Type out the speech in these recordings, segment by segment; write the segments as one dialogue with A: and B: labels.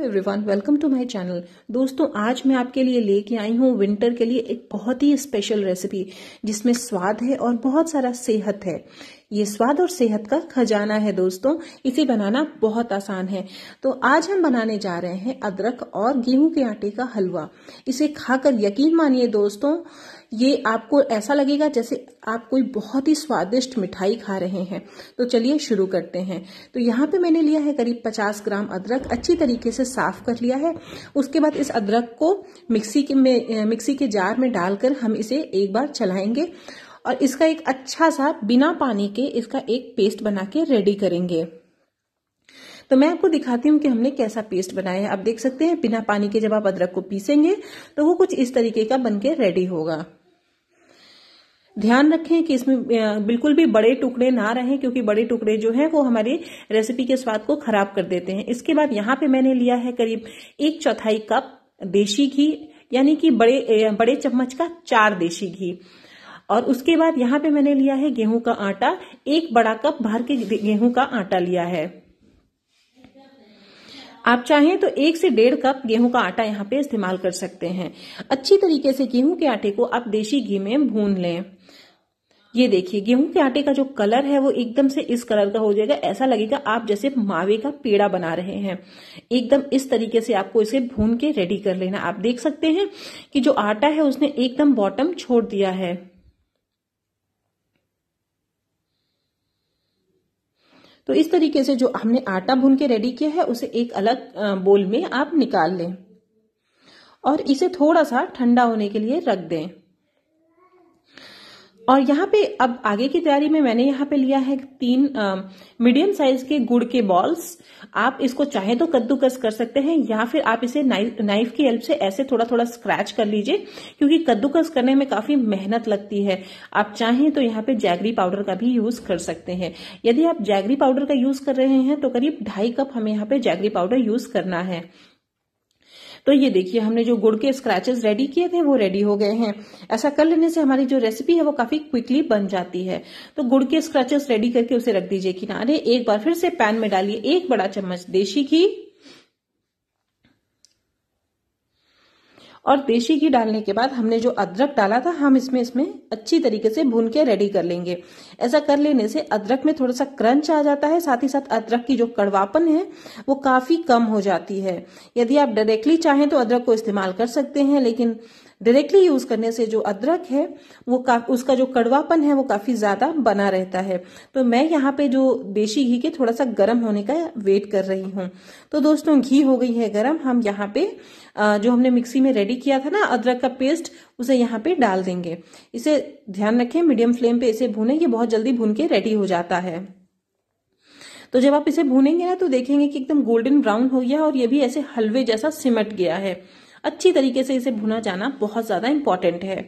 A: everyone welcome to my channel दोस्तों आज मैं आपके लिए लेके आई हूँ विंटर के लिए एक बहुत ही स्पेशल रेसिपी जिसमें स्वाद है और बहुत सारा सेहत है ये स्वाद और सेहत का खजाना है दोस्तों इसे बनाना बहुत आसान है तो आज हम बनाने जा रहे हैं अदरक और गेहूं के आटे का हलवा इसे खाकर यकीन मानिए दोस्तों ये आपको ऐसा लगेगा जैसे आप कोई बहुत ही स्वादिष्ट मिठाई खा रहे हैं तो चलिए शुरू करते हैं तो यहाँ पे मैंने लिया है करीब 50 ग्राम अदरक अच्छी तरीके से साफ कर लिया है उसके बाद इस अदरक को मिक्सी के में मिक्सी के जार में डालकर हम इसे एक बार चलाएंगे और इसका एक अच्छा सा बिना पानी के इसका एक पेस्ट बना के रेडी करेंगे तो मैं आपको दिखाती हूँ कि हमने कैसा पेस्ट बनाया है आप देख सकते हैं बिना पानी के जब आप अदरक को पीसेंगे तो वो कुछ इस तरीके का बनके रेडी होगा ध्यान रखें कि इसमें बिल्कुल भी बड़े टुकड़े ना रहें क्योंकि बड़े टुकड़े जो हैं वो हमारी रेसिपी के स्वाद को खराब कर देते हैं इसके बाद यहाँ पे मैंने लिया है करीब एक चौथाई कप देशी घी यानी कि बड़े बड़े चम्मच का चार देशी घी और उसके बाद यहाँ पे मैंने लिया है गेहूं का आटा एक बड़ा कप भर के गेहूं का आटा लिया है आप चाहें तो एक से डेढ़ कप गेहूं का आटा यहाँ पे इस्तेमाल कर सकते हैं अच्छी तरीके से गेहूं के आटे को आप देशी घी में भून लें ये देखिए गेहूं के आटे का जो कलर है वो एकदम से इस कलर का हो जाएगा ऐसा लगेगा आप जैसे मावे का पेड़ा बना रहे हैं एकदम इस तरीके से आपको इसे भून के रेडी कर लेना आप देख सकते हैं कि जो आटा है उसने एकदम बॉटम छोड़ दिया है तो इस तरीके से जो हमने आटा भून के रेडी किया है उसे एक अलग बोल में आप निकाल लें और इसे थोड़ा सा ठंडा होने के लिए रख दें और यहाँ पे अब आगे की तैयारी में मैंने यहाँ पे लिया है तीन मीडियम साइज के गुड़ के बॉल्स आप इसको चाहे तो कद्दूकस कर सकते हैं या फिर आप इसे नाइफ नाइफ की हेल्प से ऐसे थोड़ा थोड़ा स्क्रैच कर लीजिए क्योंकि कद्दूकस करने में काफी मेहनत लगती है आप चाहें तो यहाँ पे जैगरी पाउडर का भी यूज कर सकते हैं यदि आप जैगरी पाउडर का यूज कर रहे हैं तो करीब ढाई कप हमें यहाँ पे जैगरी पाउडर यूज करना है तो ये देखिए हमने जो गुड़ के स्क्रैचेस रेडी किए थे वो रेडी हो गए हैं ऐसा कर लेने से हमारी जो रेसिपी है वो काफी क्विकली बन जाती है तो गुड़ के स्क्रैचेस रेडी करके उसे रख दीजिए किनारे एक बार फिर से पैन में डालिए एक बड़ा चम्मच देशी घी और देसी घी डालने के बाद हमने जो अदरक डाला था हम इसमें इसमें अच्छी तरीके से भून के रेडी कर लेंगे ऐसा कर लेने से अदरक में थोड़ा सा क्रंच आ जाता है साथ ही साथ अदरक की जो कड़वापन है वो काफ़ी कम हो जाती है यदि आप डायरेक्टली चाहें तो अदरक को इस्तेमाल कर सकते हैं लेकिन डायरेक्टली यूज करने से जो अदरक है वो उसका जो कड़वापन है वो काफी ज्यादा बना रहता है तो मैं यहाँ पे जो देशी घी के थोड़ा सा गर्म होने का वेट कर रही हूँ तो दोस्तों घी हो गई है गर्म हम यहाँ पे जो हमने मिक्सी में रेडी किया था ना अदरक का पेस्ट उसे यहाँ पे डाल देंगे इसे ध्यान रखें मीडियम फ्लेम पे इसे भूने ये बहुत जल्दी भून के रेडी हो जाता है तो जब आप इसे भूनेंगे ना तो देखेंगे कि एकदम गोल्डन ब्राउन हो गया और ये भी ऐसे हलवे जैसा सिमट गया है अच्छी तरीके से इसे भुना जाना बहुत ज़्यादा इंपॉर्टेंट है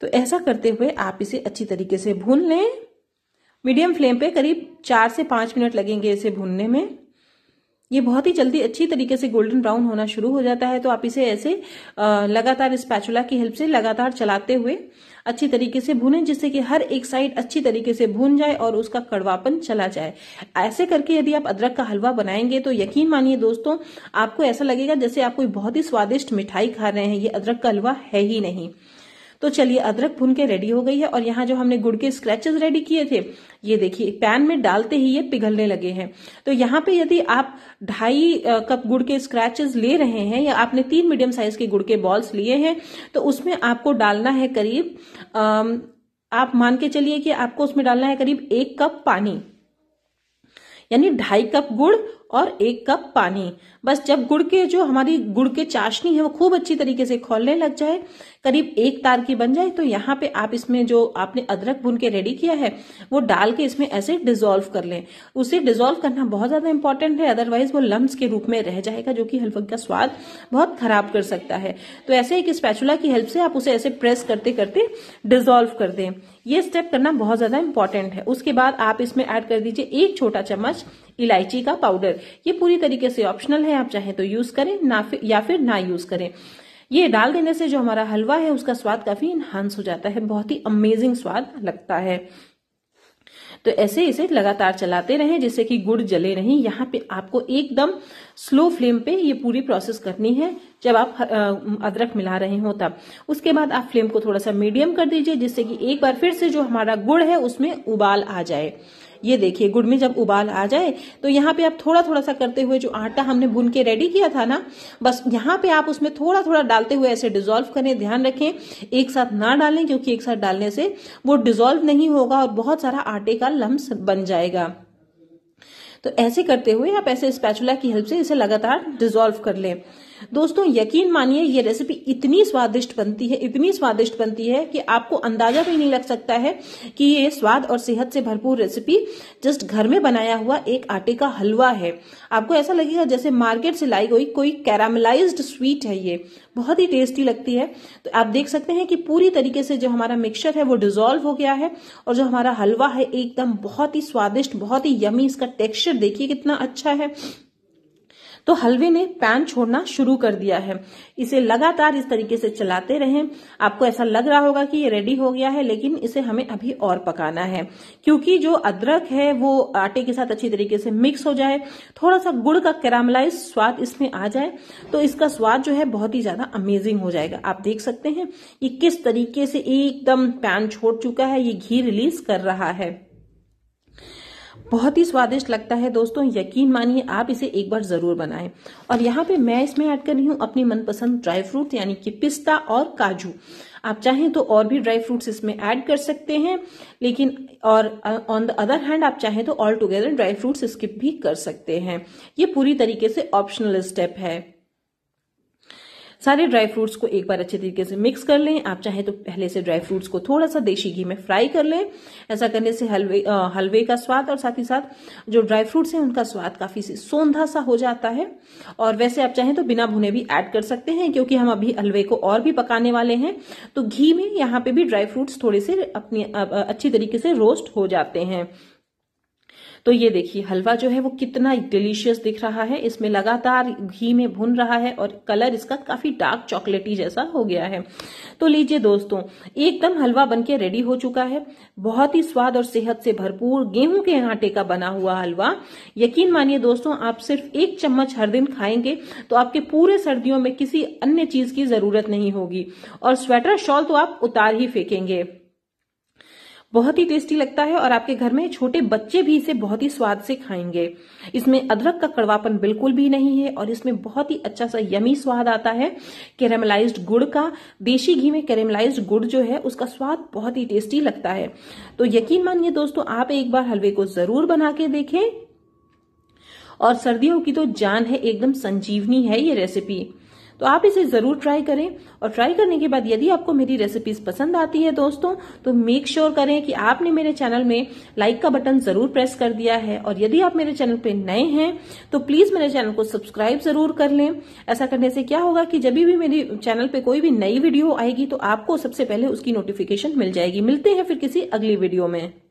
A: तो ऐसा करते हुए आप इसे अच्छी तरीके से भून लें मीडियम फ्लेम पे करीब चार से पांच मिनट लगेंगे इसे भूनने में ये बहुत ही जल्दी अच्छी तरीके से गोल्डन ब्राउन होना शुरू हो जाता है तो आप इसे ऐसे लगातार स्पैचुला की हेल्प से लगातार चलाते हुए अच्छी तरीके से भूनें जिससे कि हर एक साइड अच्छी तरीके से भून जाए और उसका कड़वापन चला जाए ऐसे करके यदि आप अदरक का हलवा बनाएंगे तो यकीन मानिए दोस्तों आपको ऐसा लगेगा जैसे आप कोई बहुत ही स्वादिष्ट मिठाई खा रहे हैं ये अदरक का हलवा है ही नहीं तो चलिए अदरक भून के रेडी हो गई है और यहाँ जो हमने गुड़ के स्क्रेचेस रेडी किए थे ये देखिए पैन में डालते ही ये पिघलने लगे हैं तो यहाँ पे यदि आप ढाई कप गुड़ के स्क्रैचेस ले रहे हैं या आपने तीन मीडियम साइज के गुड़ के बॉल्स लिए हैं तो उसमें आपको डालना है करीब आप मान के चलिए कि आपको उसमें डालना है करीब एक कप पानी यानी ढाई कप गुड़ और एक कप पानी बस जब गुड़ के जो हमारी गुड़ के चाशनी है वो खूब अच्छी तरीके से खोलने लग जाए करीब एक तार की बन जाए तो यहाँ पे आप इसमें जो आपने अदरक भून के रेडी किया है वो डाल के इसमें ऐसे डिजोल्व कर लें उसे डिजोल्व करना बहुत ज्यादा इंपॉर्टेंट है अदरवाइज वो लम्ब के रूप में रह जाएगा जो कि हलवा का स्वाद बहुत खराब कर सकता है तो ऐसे एक स्पैचुला की हेल्प से आप उसे ऐसे प्रेस करते करते डिजोल्व कर दें ये स्टेप करना बहुत ज्यादा इंपॉर्टेंट है उसके बाद आप इसमें ऐड कर दीजिए एक छोटा चम्मच इलायची का पाउडर ये पूरी तरीके से ऑप्शनल है आप चाहें तो यूज करें ना फिर या फिर ना यूज करें ये डाल देने से जो हमारा हलवा है उसका स्वाद काफी इनहांस हो जाता है बहुत ही अमेजिंग स्वाद लगता है तो ऐसे इसे लगातार चलाते रहें जिससे कि गुड़ जले नहीं यहाँ पे आपको एकदम स्लो फ्लेम पे ये पूरी प्रोसेस करनी है जब आप अदरक मिला रहे हो तब उसके बाद आप फ्लेम को थोड़ा सा मीडियम कर दीजिए जिससे कि एक बार फिर से जो हमारा गुड़ है उसमें उबाल आ जाए ये देखिए गुड़ में जब उबाल आ जाए तो यहाँ पे आप थोड़ा थोड़ा सा करते हुए जो आटा हमने भून के रेडी किया था ना बस यहाँ पे आप उसमें थोड़ा थोड़ा डालते हुए ऐसे डिजोल्व करें ध्यान रखें एक साथ ना डालें क्योंकि एक साथ डालने से वो डिजोल्व नहीं होगा और बहुत सारा आटे का लम्स बन जाएगा तो ऐसे करते हुए आप ऐसे स्पैचुला की हेल्प से इसे लगातार डिजोल्व कर लें दोस्तों यकीन मानिए ये रेसिपी इतनी स्वादिष्ट बनती है इतनी स्वादिष्ट बनती है कि आपको अंदाजा भी नहीं लग सकता है कि ये स्वाद और सेहत से भरपूर रेसिपी जस्ट घर में बनाया हुआ एक आटे का हलवा है आपको ऐसा लगेगा जैसे मार्केट से लाई गई कोई कैरामलाइज स्वीट है ये बहुत ही टेस्टी लगती है तो आप देख सकते हैं कि पूरी तरीके से जो हमारा मिक्सचर है वो डिजोल्व हो गया है और जो हमारा हलवा है एकदम बहुत ही स्वादिष्ट बहुत ही यमी इसका टेक्सचर देखिए कितना अच्छा है तो हलवे ने पैन छोड़ना शुरू कर दिया है इसे लगातार इस तरीके से चलाते रहें आपको ऐसा लग रहा होगा कि ये रेडी हो गया है लेकिन इसे हमें अभी और पकाना है क्योंकि जो अदरक है वो आटे के साथ अच्छी तरीके से मिक्स हो जाए थोड़ा सा गुड़ का कैरामलाइज स्वाद इसमें आ जाए तो इसका स्वाद जो है बहुत ही ज्यादा अमेजिंग हो जाएगा आप देख सकते हैं ये किस तरीके से एकदम पैन छोड़ चुका है ये घी रिलीज कर रहा है बहुत ही स्वादिष्ट लगता है दोस्तों यकीन मानिए आप इसे एक बार ज़रूर बनाएं और यहाँ पे मैं इसमें ऐड कर रही हूँ अपनी मनपसंद ड्राई फ्रूट यानी कि पिस्ता और काजू आप चाहें तो और भी ड्राई फ्रूट्स इसमें ऐड कर सकते हैं लेकिन और ऑन द अदर हैंड आप चाहें तो all together dry fruits skip भी कर सकते हैं ये पूरी तरीके से ऑप्शनल स्टेप है सारे ड्राई फ्रूट्स को एक बार अच्छे तरीके से मिक्स कर लें आप चाहें तो पहले से ड्राई फ्रूट्स को थोड़ा सा देशी घी में फ्राई कर लें ऐसा करने से हलवे आ, हलवे का स्वाद और साथ ही साथ जो ड्राई फ्रूट्स हैं उनका स्वाद काफी से सोंधा सा हो जाता है और वैसे आप चाहें तो बिना भुने भी ऐड कर सकते हैं क्योंकि हम अभी हलवे को और भी पकाने वाले हैं तो घी में यहाँ पे भी ड्राई फ्रूट्स थोड़े से अपनी अच्छी तरीके से रोस्ट हो जाते हैं तो ये देखिए हलवा जो है वो कितना डिलीशियस दिख रहा है इसमें लगातार घी में भुन रहा है और कलर इसका काफी डार्क चॉकलेटी जैसा हो गया है तो लीजिए दोस्तों एकदम हलवा बनके रेडी हो चुका है बहुत ही स्वाद और सेहत से भरपूर गेहूं के आटे का बना हुआ हलवा यकीन मानिए दोस्तों आप सिर्फ एक चम्मच हर दिन खाएंगे तो आपके पूरे सर्दियों में किसी अन्य चीज की जरूरत नहीं होगी और स्वेटर शॉल तो आप उतार ही फेंकेंगे बहुत ही टेस्टी लगता है और आपके घर में छोटे बच्चे भी इसे बहुत ही स्वाद से खाएंगे इसमें अदरक का कड़वापन बिल्कुल भी नहीं है और इसमें बहुत ही अच्छा सा यमी स्वाद आता है कैरेमलाइज्ड गुड़ का देशी घी में कैरेमलाइज्ड गुड़ जो है उसका स्वाद बहुत ही टेस्टी लगता है तो यकीन मानिए दोस्तों आप एक बार हलवे को जरूर बना के देखें और सर्दियों की तो जान है एकदम संजीवनी है ये रेसिपी तो आप इसे ज़रूर ट्राई करें और ट्राई करने के बाद यदि आपको मेरी रेसिपीज पसंद आती है दोस्तों तो मेक श्योर sure करें कि आपने मेरे चैनल में लाइक का बटन ज़रूर प्रेस कर दिया है और यदि आप मेरे चैनल पर नए हैं तो प्लीज़ मेरे चैनल को सब्सक्राइब ज़रूर कर लें ऐसा करने से क्या होगा कि जब भी मेरे चैनल पर कोई भी नई वीडियो आएगी तो आपको सबसे पहले उसकी नोटिफिकेशन मिल जाएगी मिलते हैं फिर किसी अगली वीडियो में